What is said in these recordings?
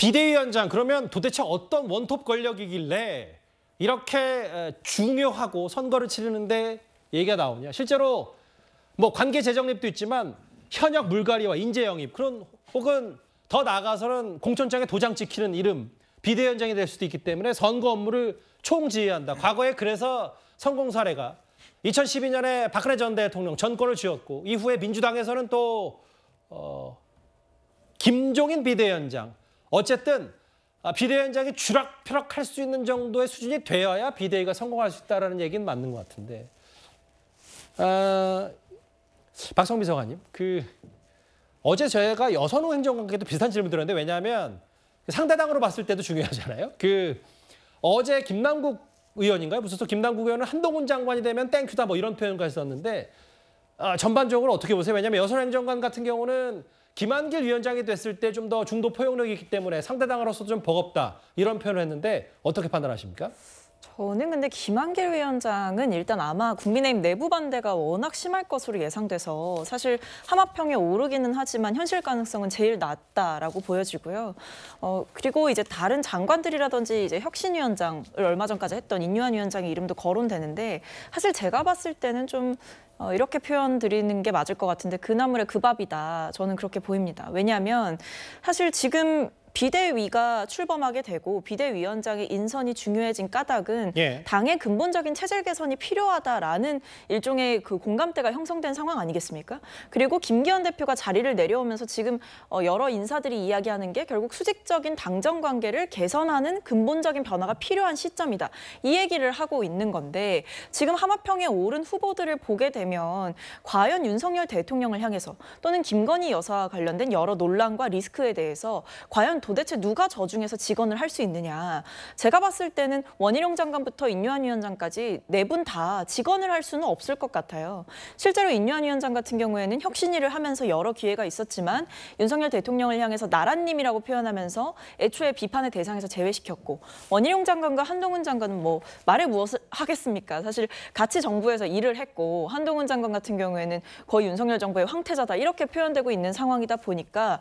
비대위원장 그러면 도대체 어떤 원톱 권력이길래 이렇게 중요하고 선거를 치르는데 얘기가 나오냐. 실제로 뭐 관계 재정립도 있지만 현역 물갈이와 인재 영입 그런 혹은 더 나아가서는 공천장에 도장 찍히는 이름 비대위원장이 될 수도 있기 때문에 선거 업무를 총지휘한다. 과거에 그래서 성공 사례가 2012년에 박근혜 전 대통령 전권을 쥐었고 이후에 민주당에서는 또 어, 김종인 비대위원장 어쨌든 아, 비대위 원장이 주락펴락할 수 있는 정도의 수준이 되어야 비대위가 성공할 수 있다라는 얘기는 맞는 것 같은데. 아, 박성비 서관님, 그 어제 저희가 여선호 행정관께도 비슷한 질문 드렸는데 왜냐하면 상대당으로 봤을 때도 중요하잖아요. 그 어제 김남국 의원인가요? 무슨 소 김남국 의원은 한동훈 장관이 되면 땡큐다 뭐 이런 표현까지 썼는데 아, 전반적으로 어떻게 보세요? 왜냐하면 여선 행정관 같은 경우는 김한길 위원장이 됐을 때 좀 더 중도 포용력이 있기 때문에 상대당으로서 좀 버겁다 이런 표현을 했는데 어떻게 판단하십니까? 저는 근데 김한길 위원장은 일단 아마 국민의힘 내부 반대가 워낙 심할 것으로 예상돼서 사실 하마평에 오르기는 하지만 현실 가능성은 제일 낮다라고 보여지고요. 어, 그리고 이제 다른 장관들이라든지 이제 혁신위원장을 얼마 전까지 했던 인유한 위원장의 이름도 거론되는데 사실 제가 봤을 때는 좀 어, 이렇게 표현 드리는 게 맞을 것 같은데 그 나물의 그 밥이다. 저는 그렇게 보입니다. 왜냐하면 사실 지금 비대위가 출범하게 되고 비대위원장의 인선이 중요해진 까닭은 예. 당의 근본적인 체질 개선이 필요하다라는 일종의 그 공감대가 형성된 상황 아니겠습니까? 그리고 김기현 대표가 자리를 내려오면서 지금 어, 여러 인사들이 이야기하는 게 결국 수직적인 당정 관계를 개선하는 근본적인 변화가 필요한 시점이다. 이 얘기를 하고 있는 건데 지금 하마평에 오른 후보들을 보게 되면 과연 윤석열 대통령을 향해서 또는 김건희 여사와 관련된 여러 논란과 리스크에 대해서 과연 도대체 누가 저 중에서 직원을 할 수 있느냐. 제가 봤을 때는 원희룡 장관부터 인유한 위원장까지 네 분 다 직원을 할 수는 없을 것 같아요. 실제로 인유한 위원장 같은 경우에는 혁신 일을 하면서 여러 기회가 있었지만 윤석열 대통령을 향해서 나란님이라고 표현하면서 애초에 비판의 대상에서 제외시켰고 원희룡 장관과 한동훈 장관은 뭐 말에 무엇을 하겠습니까? 사실 같이 정부에서 일을 했고 한동훈 장관 같은 경우에는 거의 윤석열 정부의 황태자다 이렇게 표현되고 있는 상황이다 보니까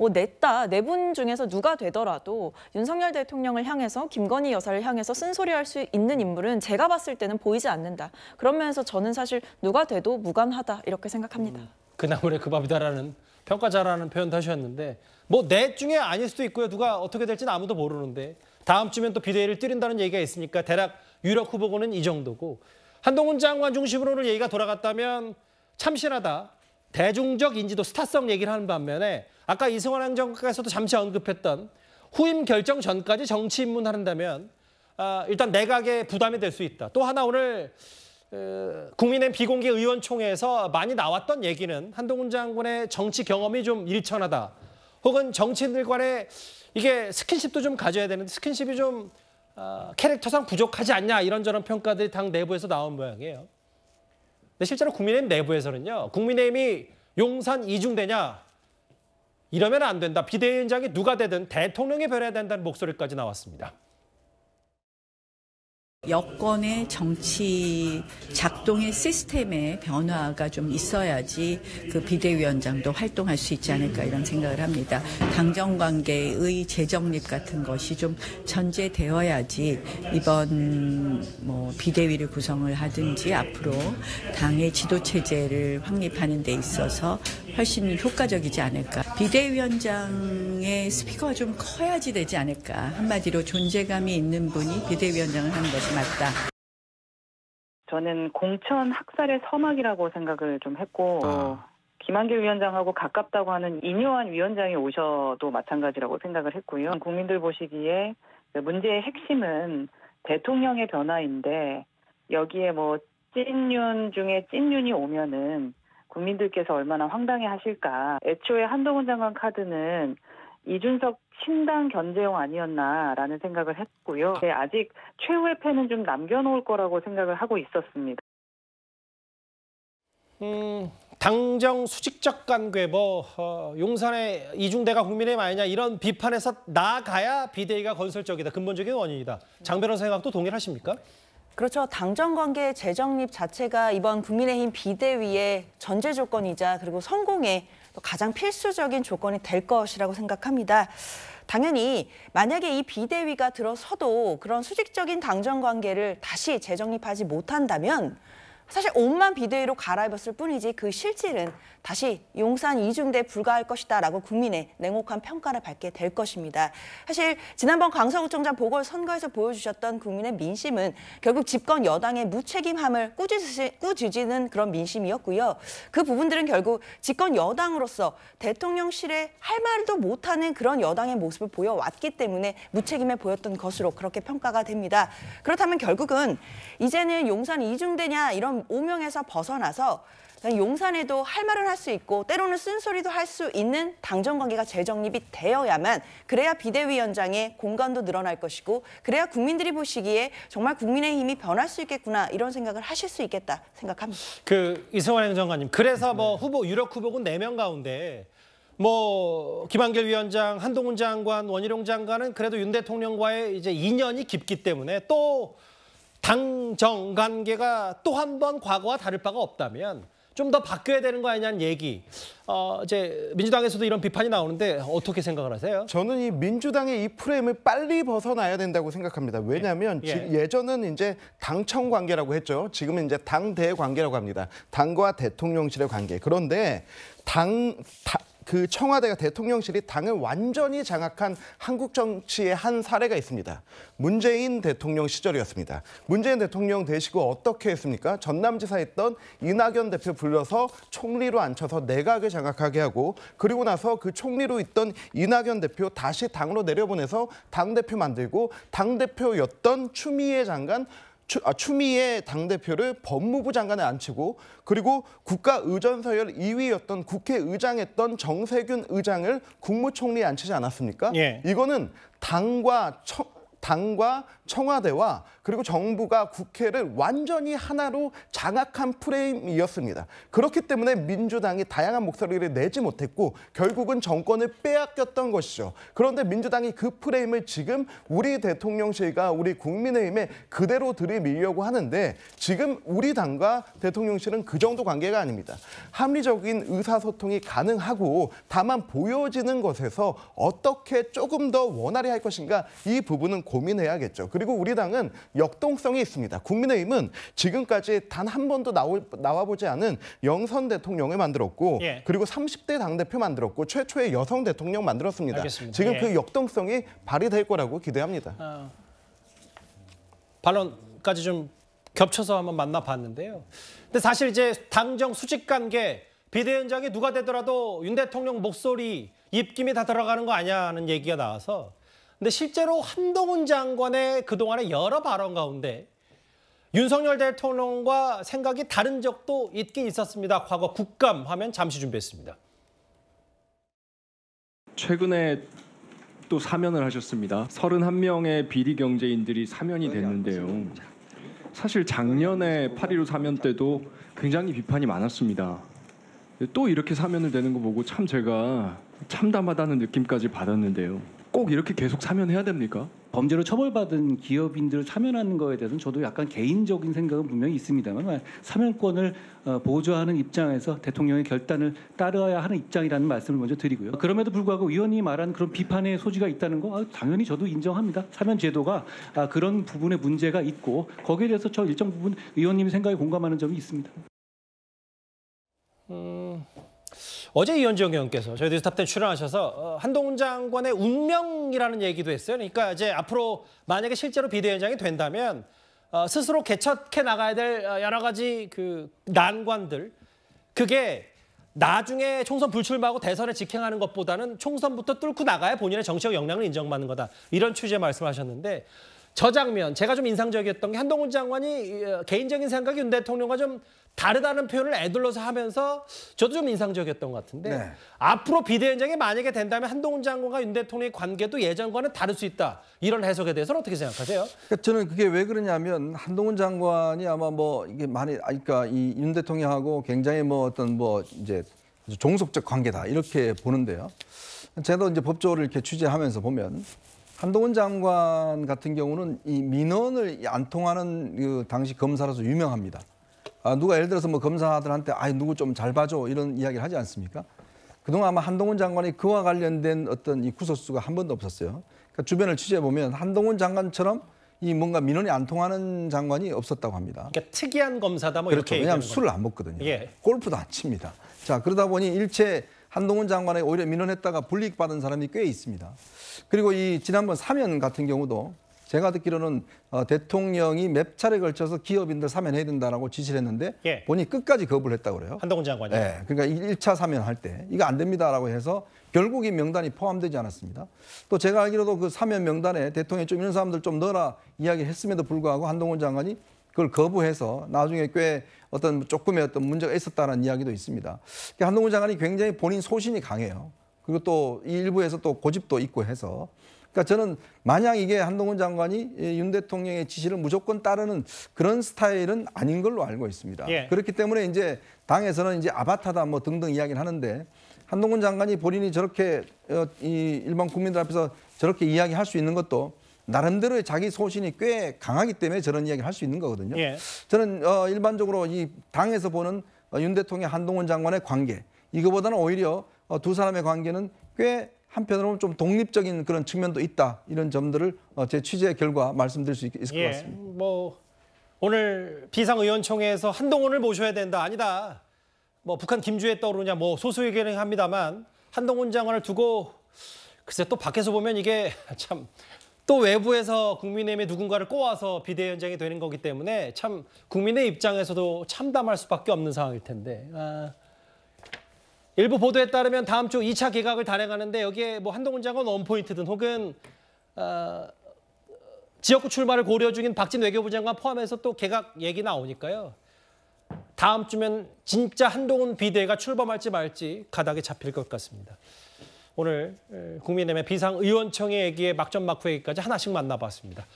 뭐 냈다 네 분 중에서 누가 되더라도 윤석열 대통령을 향해서 김건희 여사를 향해서 쓴소리할 수 있는 인물은 제가 봤을 때는 보이지 않는다. 그러면서 저는 사실 누가 돼도 무관하다 이렇게 생각합니다. 음, 그 나물에 그 밥이다라는 평가잘하는 표현도 하셨는데 뭐내 네 중에 아닐 수도 있고요. 누가 어떻게 될지는 아무도 모르는데 다음 주면 또 비대위를 뛰린다는 얘기가 있으니까 대략 유력 후보군은 이 정도고 한동훈 장관 중심으로는 얘기가 돌아갔다면 참신하다. 대중적 인지도 스타성 얘기를 하는 반면에 아까 이승환 행정관께서도 잠시 언급했던 후임 결정 전까지 정치 입문한다면 아, 일단 내각에 부담이 될 수 있다. 또 하나 오늘 국민의 비공개 의원총회에서 많이 나왔던 얘기는 한동훈 장군의 정치 경험이 좀 일천하다. 혹은 정치인들 간에 이게 스킨십도 좀 가져야 되는데 스킨십이 좀 아, 캐릭터상 부족하지 않냐 이런저런 평가들이 당 내부에서 나온 모양이에요. 근데 실제로 국민의힘 내부에서는요. 국민의힘이 용산 이중대냐 이러면 안 된다. 비대위 원장이 누가 되든 대통령이 변해야 된다는 목소리까지 나왔습니다. 여권의 정치 작동의 시스템의 변화가 좀 있어야지 그 비대위원장도 활동할 수 있지 않을까 이런 생각을 합니다. 당정 관계의 재정립 같은 것이 좀 전제되어야지 이번 뭐 비대위를 구성을 하든지 앞으로 당의 지도 체제를 확립하는 데 있어서 훨씬 효과적이지 않을까. 비대위원장의 스피커가 좀 커야지 되지 않을까. 한마디로 존재감이 있는 분이 비대위원장을 하는 것이 맞다. 저는 공천 학살의 서막이라고 생각을 좀 했고 아. 김한길 위원장하고 가깝다고 하는 이뇨한 위원장이 오셔도 마찬가지라고 생각을 했고요. 국민들 보시기에 그 문제의 핵심은 대통령의 변화인데 여기에 뭐 찐윤 중에 찐윤이 오면은 국민들께서 얼마나 황당해 하실까. 애초에 한동훈 장관 카드는 이준석 신당 견제용 아니었나라는 생각을 했고요. 예, 아직 최후의 패는 좀 남겨놓을 거라고 생각을 하고 있었습니다. 음, 당정 수직적 관계, 뭐 어, 용산의 이중대가 국민의 마이냐 이런 비판에서 나아가야 비대위가 건설적이다. 근본적인 원인이다. 장 변호 생각도 동일하십니까? 그렇죠. 당정 관계 재정립 자체가 이번 국민의힘 비대위의 전제 조건이자 그리고 성공의 가장 필수적인 조건이 될 것이라고 생각합니다. 당연히 만약에 이 비대위가 들어서도 그런 수직적인 당정 관계를 다시 재정립하지 못한다면 사실 옷만 비대위로 갈아입었을 뿐이지 그 실질은 다시 용산 이중대불가할 것이다 라고 국민의 냉혹한 평가를 받게 될 것입니다. 사실 지난번 강서구청장 보궐선거에서 보여주셨던 국민의 민심은 결국 집권 여당의 무책임함을 꾸짖으시, 꾸짖는 그런 민심이었고요. 그 부분들은 결국 집권 여당으로서 대통령실에 할 말도 못하는 그런 여당의 모습을 보여왔기 때문에 무책임해 보였던 것으로 그렇게 평가가 됩니다. 그렇다면 결국은 이제는 용산 이중대냐 이런 오명에서 벗어나서 용산에도 할 말은 할수 있고 때로는 쓴소리도 할 수 있는 당정 관계가 재정립이 되어야만 그래야 비대위원장의 공간도 늘어날 것이고 그래야 국민들이 보시기에 정말 국민의 힘이 변할 수 있겠구나 이런 생각을 하실 수 있겠다 생각합니다. 그 이승환 행정관님 그래서 뭐 후보 유력 후보군 네 명 가운데 뭐 김한길 위원장, 한동훈 장관, 원희룡 장관은 그래도 윤 대통령과의 이제 인연이 깊기 때문에 또 당정 관계가 또 한 번 과거와 다를 바가 없다면 좀 더 바뀌어야 되는 거 아니냐는 얘기. 어, 이제 민주당에서도 이런 비판이 나오는데 어떻게 생각을 하세요? 저는 이 민주당의 이 프레임을 빨리 벗어나야 된다고 생각합니다. 왜냐하면 예. 예. 전은 이제 당청 관계라고 했죠. 지금은 이제 당대 관계라고 합니다. 당과 대통령실의 관계. 그런데 당, 당그 청와대가 대통령실이 당을 완전히 장악한 한국 정치의 한 사례가 있습니다. 문재인 대통령 시절이었습니다. 문재인 대통령 되시고 어떻게 했습니까? 전남지사 했던 이낙연 대표 불러서 총리로 앉혀서 내각을 장악하게 하고 그리고 나서 그 총리로 있던 이낙연 대표 다시 당으로 내려보내서 당대표 만들고 당대표였던 추미애 장관 추, 아, 추미애 당대표를 법무부 장관에 앉히고 그리고 국가의전서열 2위였던 국회의장했던 정세균 의장을 국무총리에 앉히지 않았습니까? 예. 이거는 당과 청, 당과 청와대와 그리고 정부가 국회를 완전히 하나로 장악한 프레임이었습니다. 그렇기 때문에 민주당이 다양한 목소리를 내지 못했고 결국은 정권을 빼앗겼던 것이죠. 그런데 민주당이 그 프레임을 지금 우리 대통령실과 우리 국민의힘에 그대로 들이밀려고 하는데 지금 우리 당과 대통령실은 그 정도 관계가 아닙니다. 합리적인 의사소통이 가능하고 다만 보여지는 것에서 어떻게 조금 더 원활히 할 것인가 이 부분은 고민해야겠죠. 그리고 우리 당은 역동성이 있습니다. 국민의힘은 지금까지 단 한 번도 나와보지 않은 영선 대통령을 만들었고 예. 그리고 30대 당대표 만들었고 최초의 여성 대통령 만들었습니다. 알겠습니다. 지금 그 예. 그 역동성이 발휘될 거라고 기대합니다. 어, 반론까지 좀 겹쳐서 한번 만나봤는데요. 근데 사실 이제 당정 수직 관계 비대위원장이 누가 되더라도 윤 대통령 목소리 입김이 다 들어가는 거 아니냐는 얘기가 나와서 근데 실제로 한동훈 장관의 그동안의 여러 발언 가운데 윤석열 대통령과 생각이 다른 적도 있긴 있었습니다. 과거 국감 화면 잠시 준비했습니다. 최근에 또 사면을 하셨습니다. 31명의 비리 경제인들이 사면이 됐는데요. 사실 작년에 8.15 사면 때도 굉장히 비판이 많았습니다. 또 이렇게 사면을 되는 거 보고 참 제가 참담하다는 느낌까지 받았는데요. 꼭 이렇게 계속 사면해야 됩니까? 범죄로 처벌받은 기업인들을 사면하는 거에 대해서는 저도 약간 개인적인 생각은 분명히 있습니다만 사면권을 어, 보조하는 입장에서 대통령의 결단을 따르어야 하는 입장이라는 말씀을 먼저 드리고요. 그럼에도 불구하고 위원이 말한 그런 비판의 소지가 있다는 거 어, 당연히 저도 인정합니다. 사면 제도가 아, 그런 부분에 문제가 있고 거기에 대해서 저 일정 부분 의원님 생각에 공감하는 점이 있습니다. 음... 어제 이현정 의원께서 저희 뉴스 탑텐 출연하셔서 어, 한동훈 장관의 운명이라는 얘기도 했어요. 그러니까 이제 앞으로 만약에 실제로 비대위원장이 된다면 어, 스스로 개척해 나가야 될 어, 여러 가지 그 난관들 그게 나중에 총선 불출마하고 대선에 직행하는 것보다는 총선부터 뚫고 나가야 본인의 정치적 역량을 인정받는 거다. 이런 취지의 말씀하셨는데 저 장면 제가 좀 인상적이었던 게 한동훈 장관이 개인적인 생각이 윤 대통령과 좀 다르다는 표현을 애들러서 하면서 저도 좀 인상적이었던 것 같은데 네. 앞으로 비대위원장이 만약에 된다면 한동훈 장관과 윤 대통령의 관계도 예전과는 다를 수 있다 이런 해석에 대해서는 어떻게 생각하세요? 그러니까 저는 그게 왜 그러냐면 한동훈 장관이 아마 뭐 이게 많이 아, 그러니까 이 윤 대통령하고 굉장히 뭐 어떤 뭐 이제 종속적 관계다 이렇게 보는데요. 제가 이제 법조를 이렇게 취재하면서 보면 한동훈 장관 같은 경우는 이 민원을 안 통하는 그 당시 검사로서 유명합니다. 아, 누가 예를 들어서 뭐 검사들한테 아 누구 좀 잘 봐줘 이런 이야기를 하지 않습니까? 그동안 아마 한동훈 장관이 그와 관련된 어떤 이 구설수가 한 번도 없었어요. 그러니까 주변을 취재해 보면 한동훈 장관처럼 이 뭔가 민원이 안 통하는 장관이 없었다고 합니다. 그러니까 특이한 검사다 뭐 그렇죠. 왜냐하면 술을 안 먹거든요. 예. 골프도 안 칩니다. 자 그러다 보니 일체 한동훈 장관에 오히려 민원했다가 불이익 받은 사람이 꽤 있습니다. 그리고 이 지난번 사면 같은 경우도 제가 듣기로는 어, 대통령이 몇 차례 걸쳐서 기업인들 사면해야 된다라고 지시를 했는데 예. 본인이 끝까지 거부를 했다고 그래요. 한동훈 장관이. 예. 그러니까 1차 사면할 때 이거 안 됩니다라고 해서 결국 이 명단이 포함되지 않았습니다. 또 제가 알기로도 그 사면 명단에 대통령이 좀 이런 사람들 좀 넣어라 이야기를 했음에도 불구하고 한동훈 장관이 그걸 거부해서 나중에 꽤 어떤 조금의 어떤 문제가 있었다는 이야기도 있습니다. 그러니까 한동훈 장관이 굉장히 본인 소신이 강해요. 그리고 또 일부에서 또 고집도 있고 해서 그러니까 저는 만약 이게 한동훈 장관이 윤 대통령의 지시를 무조건 따르는 그런 스타일은 아닌 걸로 알고 있습니다. 예. 그렇기 때문에 이제 당에서는 이제 아바타다 뭐 등등 이야기를 하는데 한동훈 장관이 본인이 저렇게 어, 이 일반 국민들 앞에서 저렇게 이야기할 수 있는 것도 나름대로의 자기 소신이 꽤 강하기 때문에 저런 이야기를 할 수 있는 거거든요. 예. 저는 어, 일반적으로 이 당에서 보는 어, 윤 대통령 한동훈 장관의 관계 이거보다는 오히려 어, 두 사람의 관계는 꽤 한편으로는 좀 독립적인 그런 측면도 있다 이런 점들을 어, 제 취재 결과 말씀드릴 수 있을 것 예, 같습니다. 음, 뭐 오늘 비상의원총회에서 한동훈을 모셔야 된다 아니다. 뭐 북한 김주에 떠오르냐 뭐 소수 의견이 합니다만 한동훈 장관을 두고 글쎄 또 밖에서 보면 이게 참 또 외부에서 국민의힘에 누군가를 꼬아서 비대위원장이 되는 거기 때문에 참 국민의 입장에서도 참담할 수밖에 없는 상황일 텐데. 아. 일부 보도에 따르면 다음 주 2차 개각을 단행하는데 여기에 뭐 한동훈 장관 원포인트든 혹은 어, 지역구 출마를 고려 중인 박진 외교부 장관 포함해서 또 개각 얘기 나오니까요. 다음 주면 진짜 한동훈 비대가 출범할지 말지 가닥에 잡힐 것 같습니다. 오늘 국민의힘 비상의원청의 얘기에 막전막후 얘기까지 하나씩 만나봤습니다.